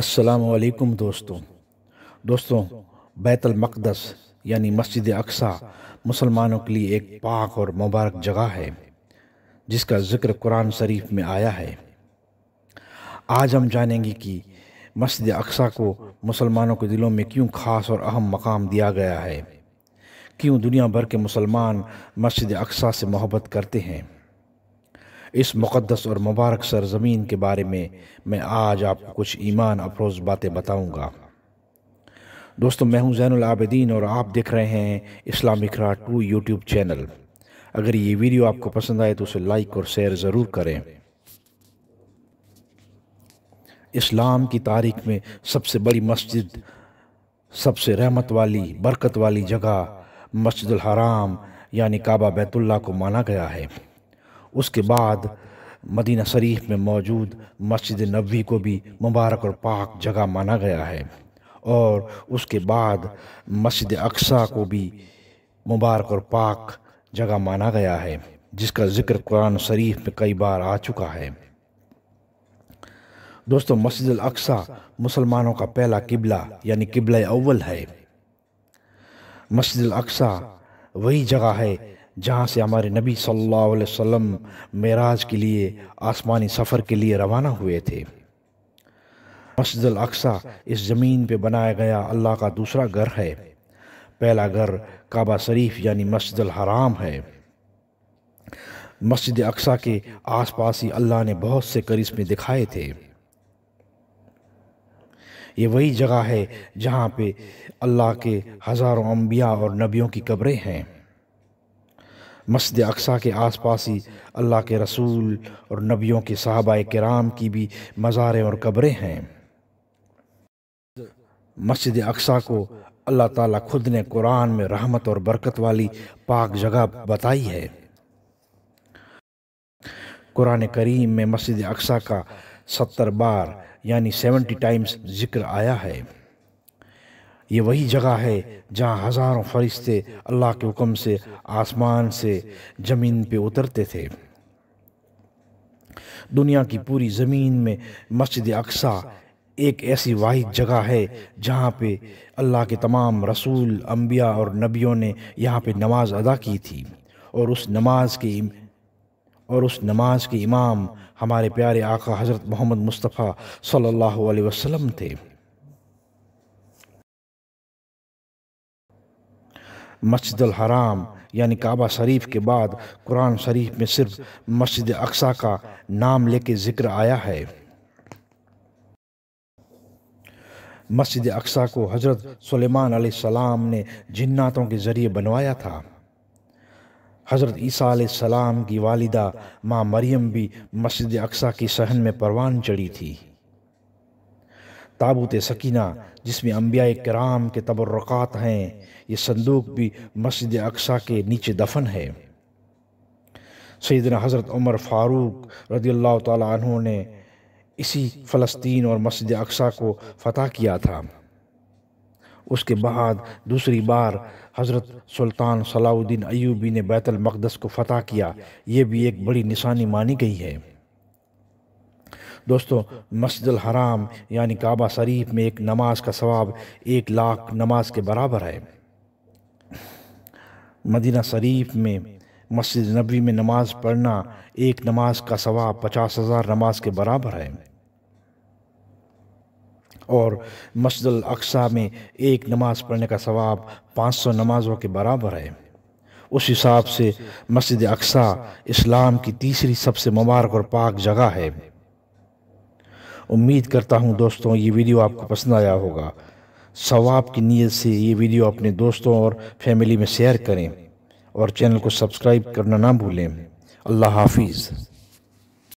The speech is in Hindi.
असलकुम दोस्तों दोस्तों बैतुलमक़दस यानी मस्जिद अक्सा मुसलमानों के लिए एक पाक और मुबारक जगह है जिसका ज़िक्र कुरान शरीफ में आया है आज हम जानेंगे कि मस्जिद अक्सा को मुसलमानों के दिलों में क्यों ख़ास और अहम मकाम दिया गया है क्यों दुनिया भर के मुसलमान मस्जिद अक्सा से मोहब्बत करते हैं इस मुक़दस और मुबारक सरजमीन के बारे में मैं आज आपको कुछ ईमान अफरोज़ बातें बताऊँगा दोस्तों मैं हूं जैन आबदीन और आप देख रहे हैं इस्लामिक रा टू यूट्यूब चैनल अगर ये वीडियो आपको पसंद आए तो उसे लाइक और शेयर ज़रूर करें इस्लाम की तारीख में सबसे बड़ी मस्जिद सबसे रहमत वाली बरकत वाली जगह मस्जिद हराम यानी काबा बैतुल्ला को माना गया है उसके बाद मदीना शरीफ में मौजूद मस्जिद नबी को भी मुबारक और पाक जगह माना गया है और उसके बाद मस्जिद अक्सा को भी मुबारक और पाक जगह माना गया है जिसका ज़िक्र कुरान शरीफ में कई बार आ चुका है दोस्तों मस्जिद अक्सा मुसलमानों का पहला किबला यानी किबला अव्वल है मस्जिद अक्सा वही जगह है जहाँ से हमारे नबी सल्लल्लाहु अलैहि वसल्लम मेराज के लिए आसमानी सफ़र के लिए रवाना हुए थे मस्जिद अक्सा इस ज़मीन पर बनाया गया अल्लाह का दूसरा घर है पहला घर काबा शरीफ यानी मस्जिद हराम है मस्जिद अक्सा के आसपास ही अल्लाह ने बहुत से करिश्मे दिखाए थे ये वही जगह है जहाँ पे अल्लाह के हज़ारों अम्बिया और नबियों की कब्रें हैं मस्जिद अक्सा के आसपास ही अल्लाह के रसूल और नबियों के साहबा कराम की भी मज़ारें और कब्रें हैं मस्जिद अक्सा को अल्लाह ताला खुद ने कुरान में रहमत और बरकत वाली पाक जगह बताई है कुरान करीम में मस्जिद अक्सा का सत्तर बार यानी सेवेंटी टाइम्स जिक्र आया है ये वही जगह है जहाँ हज़ारों फरिश्ते अल्लाह के हुक्म से आसमान से ज़मीन पे उतरते थे दुनिया की पूरी ज़मीन में मस्जिद अक्सा एक ऐसी वाहिद जगह है जहाँ पे अल्लाह के तमाम रसूल अम्बिया और नबियों ने यहाँ पे नमाज अदा की थी और उस नमाज के और उस नमाज के इमाम हमारे प्यारे आका हज़रत मोहम्मद मुस्तफ़ा सल्लल्लाहु अलैहि वसल्लम थे मस्जिद हराम यानी काबा शरीफ के बाद कुरान शरीफ में सिर्फ मस्जिद अक्सा का नाम लेके ज़िक्र आया है मस्जिद अक्सा को हज़रत सुलेमान सलाम ने जिन्नातों के ज़रिए बनवाया था हज़रत ईसा सलाम की वालिदा माँ मरियम भी मस्जिद अक्सा की सहन में परवान चढ़ी थी ताबूत सकीना जिसमें अम्बिया कराम के तबर्रक़ात हैं ये संदूक भी मस्जिद अक्सा के नीचे दफन है सैदना हज़रत उमर फ़ारूक रदी अल्लाह तहों ने इसी फ़लस्तीन और मस्जिद अक्सा को फ़तह किया था उसके बाद दूसरी बार हज़रत सुल्तान सलाउद्दीन अयूबी ने बैतलमक़दस को फ़तह किया ये भी एक बड़ी निशानी मानी गई है दोस्तों मस्जिद हराम यानी काबा शरीफ में एक नमाज का सवाब एक लाख नमाज के बराबर है मदीना शरीफ में मस्जिद नबी में नमाज पढ़ना एक नमाज का सवाब पचास हज़ार नमाज के बराबर है और मस्जिद अक्सा में एक नमाज पढ़ने का सवाब पाँच सौ नमाजों के बराबर है उस हिसाब से मस्जिद अक्सा इस्लाम की तीसरी सबसे मुबारक और पाक जगह है उम्मीद करता हूँ दोस्तों ये वीडियो आपको पसंद आया होगा सवाब की नीयत से ये वीडियो अपने दोस्तों और फैमिली में शेयर करें और चैनल को सब्सक्राइब करना ना भूलें अल्लाह हाफिज़